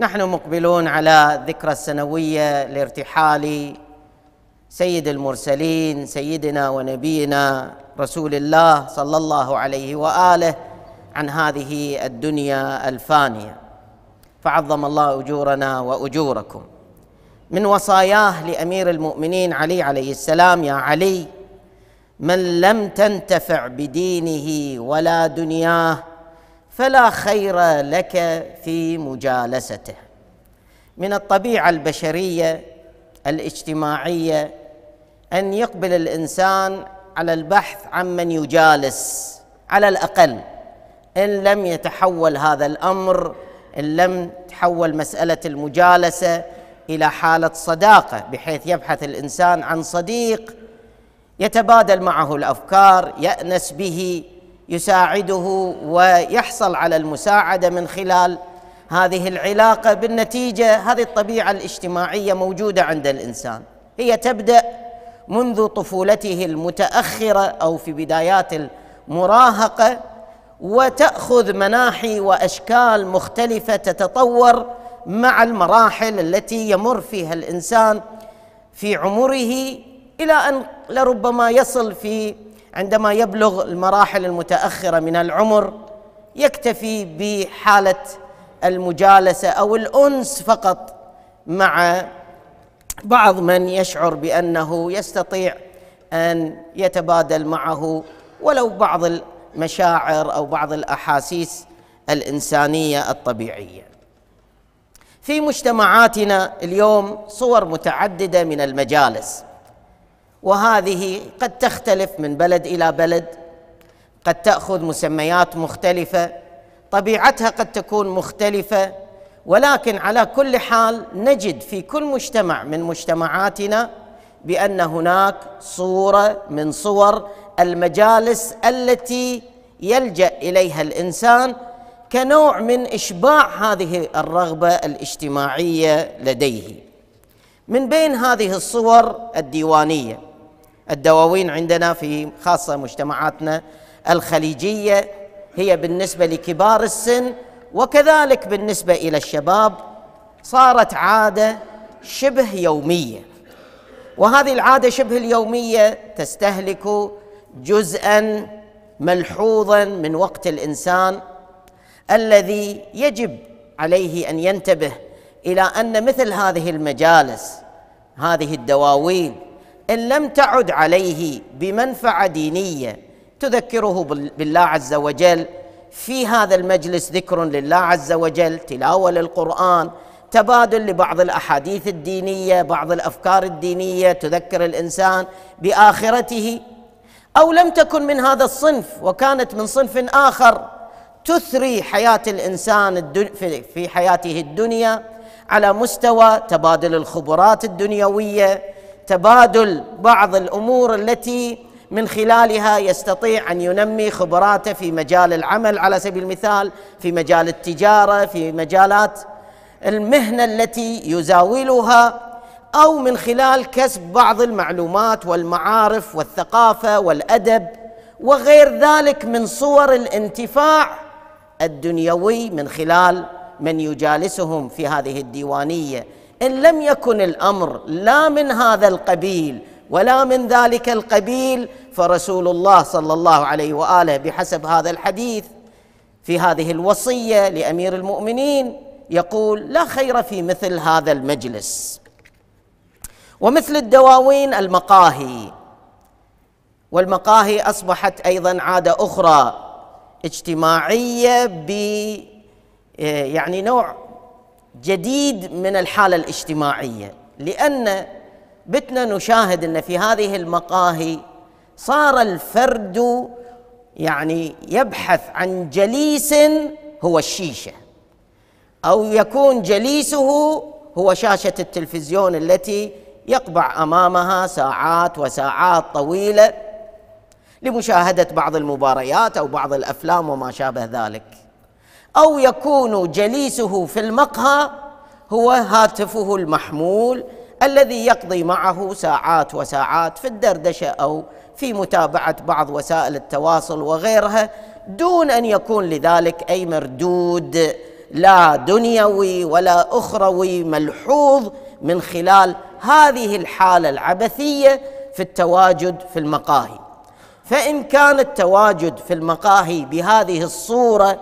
نحن مقبلون على ذكرى السنوية لارتحال سيد المرسلين سيدنا ونبينا رسول الله صلى الله عليه وآله عن هذه الدنيا الفانية فعظم الله أجورنا وأجوركم من وصاياه لأمير المؤمنين علي عليه السلام يا علي من لم تنتفع بدينه ولا دنياه فلا خير لك في مجالسته من الطبيعه البشريه الاجتماعيه ان يقبل الانسان على البحث عمن يجالس على الاقل ان لم يتحول هذا الامر ان لم تحول مساله المجالسه الى حاله صداقه بحيث يبحث الانسان عن صديق يتبادل معه الافكار يانس به يساعده ويحصل على المساعده من خلال هذه العلاقه بالنتيجه هذه الطبيعه الاجتماعيه موجوده عند الانسان هي تبدا منذ طفولته المتاخره او في بدايات المراهقه وتاخذ مناحي واشكال مختلفه تتطور مع المراحل التي يمر فيها الانسان في عمره الى ان لربما يصل في عندما يبلغ المراحل المتاخره من العمر يكتفي بحاله المجالسه او الانس فقط مع بعض من يشعر بانه يستطيع ان يتبادل معه ولو بعض المشاعر او بعض الاحاسيس الانسانيه الطبيعيه في مجتمعاتنا اليوم صور متعدده من المجالس وهذه قد تختلف من بلد الى بلد قد تاخذ مسميات مختلفه طبيعتها قد تكون مختلفه ولكن على كل حال نجد في كل مجتمع من مجتمعاتنا بان هناك صوره من صور المجالس التي يلجا اليها الانسان كنوع من اشباع هذه الرغبه الاجتماعيه لديه من بين هذه الصور الديوانيه الدواوين عندنا في خاصة مجتمعاتنا الخليجية هي بالنسبة لكبار السن وكذلك بالنسبة إلى الشباب صارت عادة شبه يومية وهذه العادة شبه اليومية تستهلك جزءا ملحوظا من وقت الإنسان الذي يجب عليه أن ينتبه إلى أن مثل هذه المجالس هذه الدواوين ان لم تعد عليه بمنفعه دينيه تذكره بالله عز وجل في هذا المجلس ذكر لله عز وجل تلاوه للقران تبادل لبعض الاحاديث الدينيه بعض الافكار الدينيه تذكر الانسان باخرته او لم تكن من هذا الصنف وكانت من صنف اخر تثري حياه الانسان في حياته الدنيا على مستوى تبادل الخبرات الدنيويه تبادل بعض الامور التي من خلالها يستطيع ان ينمي خبراته في مجال العمل على سبيل المثال في مجال التجاره في مجالات المهنه التي يزاولها او من خلال كسب بعض المعلومات والمعارف والثقافه والادب وغير ذلك من صور الانتفاع الدنيوي من خلال من يجالسهم في هذه الديوانيه ان لم يكن الامر لا من هذا القبيل ولا من ذلك القبيل فرسول الله صلى الله عليه واله بحسب هذا الحديث في هذه الوصيه لامير المؤمنين يقول لا خير في مثل هذا المجلس ومثل الدواوين المقاهي والمقاهي اصبحت ايضا عاده اخرى اجتماعيه ب يعني نوع جديد من الحاله الاجتماعيه لان بتنا نشاهد ان في هذه المقاهي صار الفرد يعني يبحث عن جليس هو الشيشه او يكون جليسه هو شاشه التلفزيون التي يقبع امامها ساعات وساعات طويله لمشاهده بعض المباريات او بعض الافلام وما شابه ذلك او يكون جليسه في المقهى هو هاتفه المحمول الذي يقضي معه ساعات وساعات في الدردشه او في متابعه بعض وسائل التواصل وغيرها دون ان يكون لذلك اي مردود لا دنيوي ولا اخروي ملحوظ من خلال هذه الحاله العبثيه في التواجد في المقاهي فان كان التواجد في المقاهي بهذه الصوره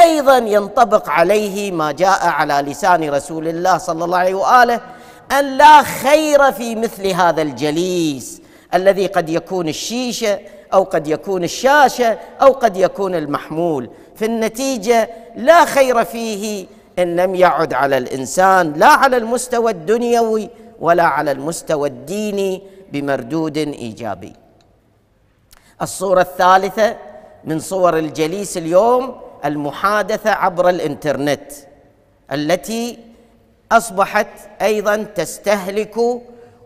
ايضا ينطبق عليه ما جاء على لسان رسول الله صلى الله عليه واله ان لا خير في مثل هذا الجليس الذي قد يكون الشيشه او قد يكون الشاشه او قد يكون المحمول في النتيجه لا خير فيه ان لم يعد على الانسان لا على المستوى الدنيوي ولا على المستوى الديني بمردود ايجابي. الصوره الثالثه من صور الجليس اليوم المحادثه عبر الانترنت التي اصبحت ايضا تستهلك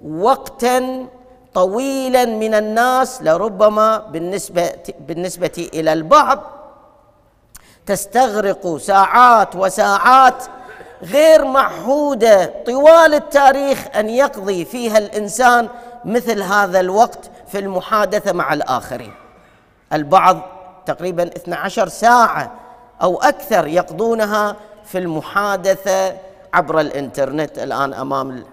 وقتا طويلا من الناس لربما بالنسبه بالنسبه الى البعض تستغرق ساعات وساعات غير معهوده طوال التاريخ ان يقضي فيها الانسان مثل هذا الوقت في المحادثه مع الاخرين. البعض تقريبا 12 ساعه او اكثر يقضونها في المحادثه عبر الانترنت الان امام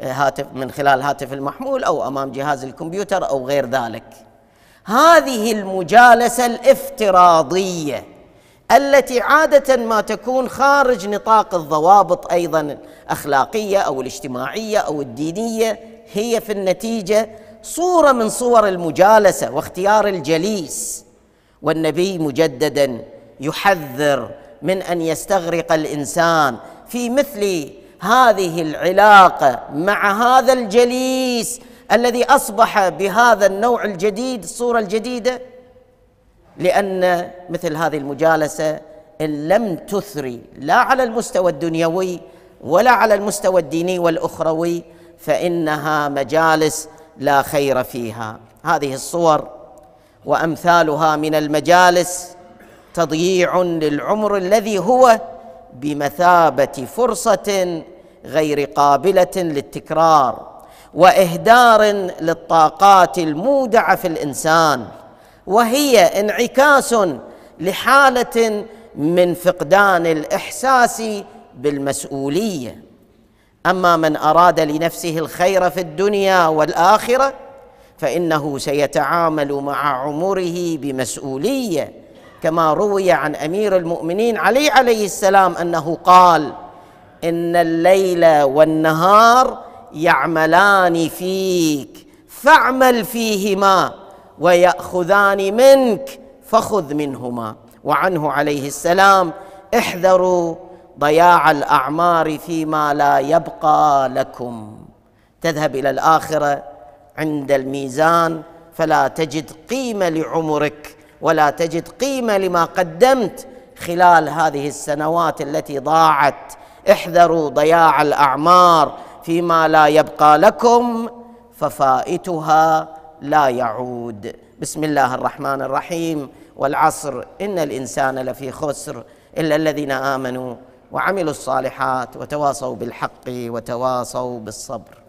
الهاتف من خلال الهاتف المحمول او امام جهاز الكمبيوتر او غير ذلك. هذه المجالسه الافتراضيه التي عاده ما تكون خارج نطاق الضوابط ايضا الاخلاقيه او الاجتماعيه او الدينيه هي في النتيجه صوره من صور المجالسه واختيار الجليس والنبي مجددا يحذر من ان يستغرق الانسان في مثل هذه العلاقه مع هذا الجليس الذي اصبح بهذا النوع الجديد الصوره الجديده لان مثل هذه المجالسه ان لم تثري لا على المستوى الدنيوي ولا على المستوى الديني والاخروي فانها مجالس لا خير فيها هذه الصور وامثالها من المجالس تضييع للعمر الذي هو بمثابه فرصه غير قابله للتكرار واهدار للطاقات المودعه في الانسان وهي انعكاس لحاله من فقدان الاحساس بالمسؤوليه اما من اراد لنفسه الخير في الدنيا والاخره فانه سيتعامل مع عمره بمسؤوليه كما روي عن امير المؤمنين علي عليه السلام انه قال ان الليل والنهار يعملان فيك فاعمل فيهما وياخذان منك فخذ منهما وعنه عليه السلام احذروا ضياع الاعمار فيما لا يبقى لكم تذهب الى الاخره عند الميزان فلا تجد قيمه لعمرك ولا تجد قيمه لما قدمت خلال هذه السنوات التي ضاعت احذروا ضياع الاعمار فيما لا يبقى لكم ففائتها لا يعود بسم الله الرحمن الرحيم والعصر ان الانسان لفي خسر الا الذين امنوا وعملوا الصالحات وتواصوا بالحق وتواصوا بالصبر